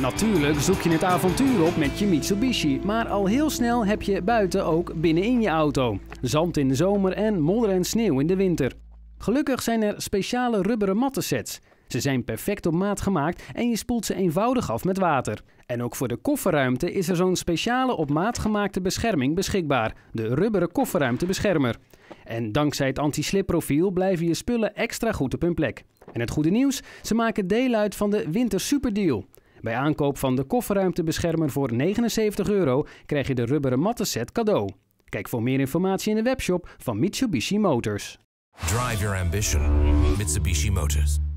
Natuurlijk zoek je het avontuur op met je Mitsubishi, maar al heel snel heb je buiten ook binnenin je auto. Zand in de zomer en modder en sneeuw in de winter. Gelukkig zijn er speciale rubberen sets. Ze zijn perfect op maat gemaakt en je spoelt ze eenvoudig af met water. En ook voor de kofferruimte is er zo'n speciale op maat gemaakte bescherming beschikbaar, de rubberen kofferruimtebeschermer. En dankzij het anti profiel blijven je spullen extra goed op hun plek. En het goede nieuws, ze maken deel uit van de Winter Superdeal. Bij aankoop van de kofferruimtebeschermer voor 79 euro krijg je de rubberen matten set cadeau. Kijk voor meer informatie in de webshop van Mitsubishi Motors. Drive your ambition, Mitsubishi Motors.